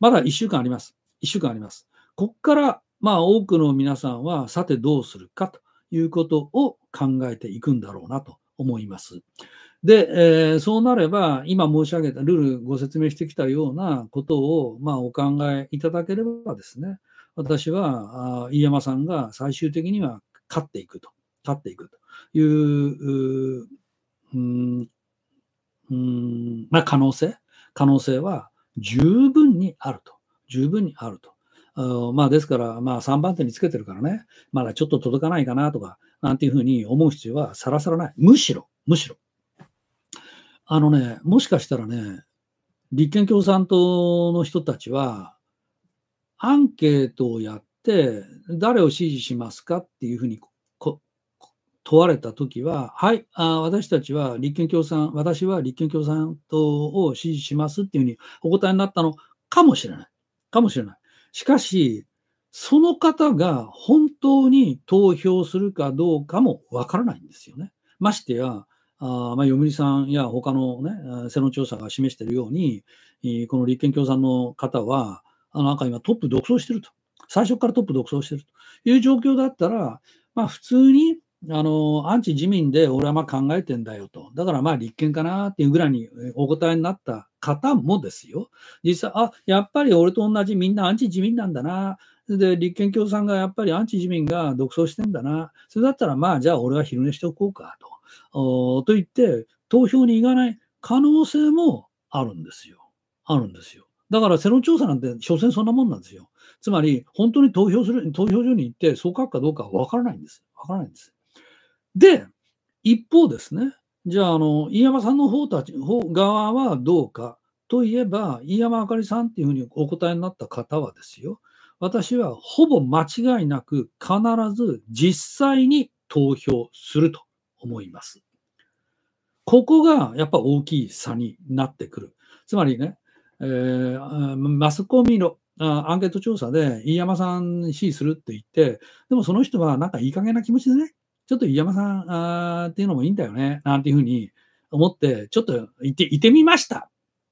まだ1週間あります。1週間あります。ここから、まあ、多くの皆さんは、さてどうするかということを考えていくんだろうなと思います。で、えー、そうなれば、今申し上げた、ルールご説明してきたようなことを、まあ、お考えいただければですね、私は、飯山さんが最終的には勝っていくと、勝っていくという、ううん、まあ、可能性、可能性は十分にあると。十分にあると。あまあ、ですから、まあ、3番手につけてるからね、まだちょっと届かないかなとか、なんていうふうに思う必要はさらさらない。むしろ、むしろ。あのね、もしかしたらね、立憲共産党の人たちは、アンケートをやって、誰を支持しますかっていうふうに問われたときは、はい、あ私たちは立憲共産、私は立憲共産党を支持しますっていうふうにお答えになったのかもしれない。かもしれない。しかし、その方が本当に投票するかどうかもわからないんですよね。ましてや、あまあ、読売さんや他のね、世論調査が示しているように、この立憲共産の方は、あのなんか今トップ独走してると。最初からトップ独走してるという状況だったら、まあ普通にあの、アンチ自民で俺はまあ考えてんだよと。だからまあ立憲かなっていうぐらいにお答えになった方もですよ。実際、あ、やっぱり俺と同じみんなアンチ自民なんだな。で、立憲共産がやっぱりアンチ自民が独走してんだな。それだったらまあじゃあ俺は昼寝しておこうかと。おと言って、投票に行かない可能性もあるんですよ。あるんですよ。だから世論調査なんて、所詮そんなもんなんですよ。つまり、本当に投票する、投票所に行って、そう書くかどうかはからないんです。わからないんです。で、一方ですね、じゃあ、あの、飯山さんの方たち、方側はどうかといえば、飯山あかりさんっていうふうにお答えになった方はですよ、私はほぼ間違いなく必ず実際に投票すると思います。ここがやっぱ大きい差になってくる。つまりね、えー、マスコミのアンケート調査で飯山さん支持するって言って、でもその人はなんかいい加減な気持ちでね、ちょっと飯山さんあっていうのもいいんだよね、なんていうふうに思って、ちょっとって、ってみました。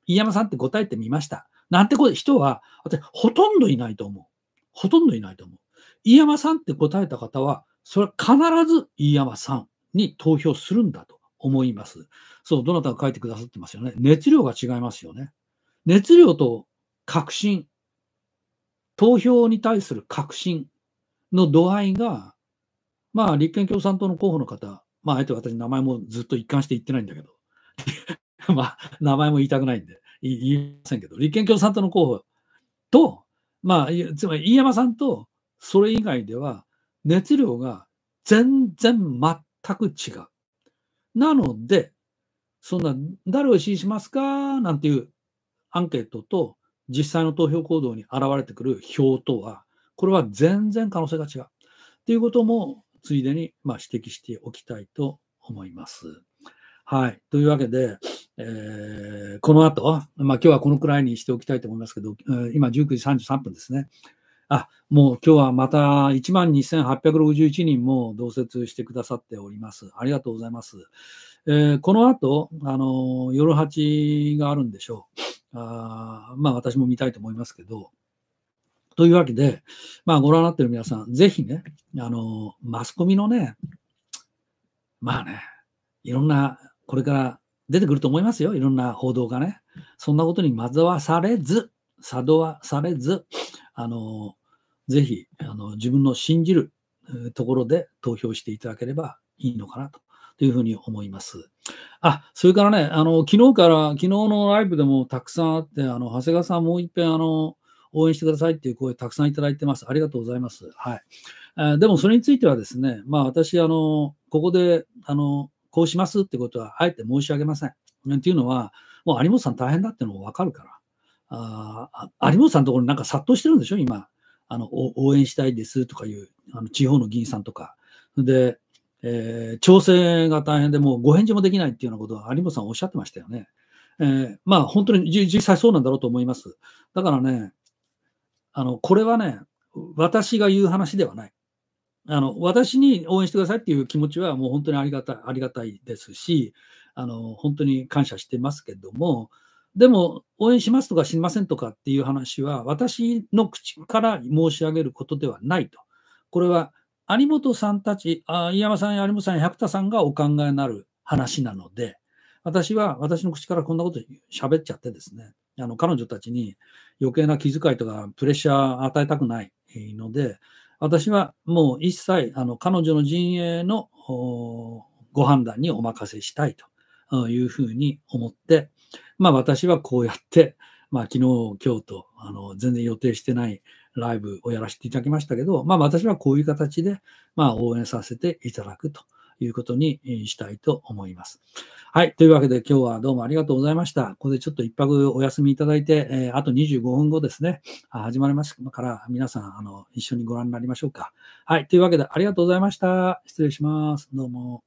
飯山さんって答えてみました。なんて人は、私、ほとんどいないと思う。ほとんどいないと思う。飯山さんって答えた方は、それは必ず飯山さんに投票するんだと思います。そう、どなたが書いてくださってますよね。熱量が違いますよね。熱量と確信、投票に対する確信の度合いがまあ、立憲共産党の候補の方、まあ、あえて私、名前もずっと一貫して言ってないんだけど、まあ、名前も言いたくないんで、言いませんけど、立憲共産党の候補と、まあ、つまり飯山さんと、それ以外では、熱量が全然全く違う。なので、そんな、誰を支持しますかなんていうアンケートと、実際の投票行動に現れてくる票とは、これは全然可能性が違う。ということもついでに、まあ、指摘しておきたいと思います。はい。というわけで、えー、この後、まあ今日はこのくらいにしておきたいと思いますけど、今19時33分ですね。あ、もう今日はまた12,861人も同説してくださっております。ありがとうございます。えー、この後、あの、夜8があるんでしょう。あまあ私も見たいと思いますけど、というわけで、まあ、ご覧になってる皆さん、ぜひね、あの、マスコミのね、まあね、いろんな、これから出てくると思いますよ、いろんな報道がね。そんなことに惑わされず、惑わされず、あの、ぜひ、あの、自分の信じるところで投票していただければいいのかなと。というふうに思います。あ、それからね、あの、昨日から、昨日のライブでもたくさんあって、あの、長谷川さんもう一遍、あの、応援してくださいっていう声たくさんいただいてます。ありがとうございます。はい。えー、でもそれについてはですね、まあ私、あの、ここで、あの、こうしますってことはあえて申し上げません。っていうのは、もう有本さん大変だっていうのもわかるから。あ有本さんのところになんか殺到してるんでしょ、今。あの、応援したいですとかいう、あの地方の議員さんとか。で、えー、調整が大変で、もうご返事もできないっていうようなことは有本さんおっしゃってましたよね。えー、まあ本当に実際そうなんだろうと思います。だからね、あの、これはね、私が言う話ではない。あの、私に応援してくださいっていう気持ちはもう本当にありがたい、ありがたいですし、あの、本当に感謝してますけども、でも、応援しますとかりませんとかっていう話は、私の口から申し上げることではないと。これは、有本さんたち、あ飯山さんや有本さん、百田さんがお考えになる話なので、私は私の口からこんなこと喋っちゃってですね、あの、彼女たちに余計な気遣いとかプレッシャー与えたくないので、私はもう一切、あの、彼女の陣営のご判断にお任せしたいというふうに思って、まあ私はこうやって、まあ昨日、今日と、あの、全然予定してないライブをやらせていただきましたけど、まあ私はこういう形で、まあ応援させていただくということにしたいと思います。はい。というわけで今日はどうもありがとうございました。ここでちょっと一泊お休みいただいて、えあと25分後ですね、始まりますから皆さんあの一緒にご覧になりましょうか。はい。というわけでありがとうございました。失礼します。どうも。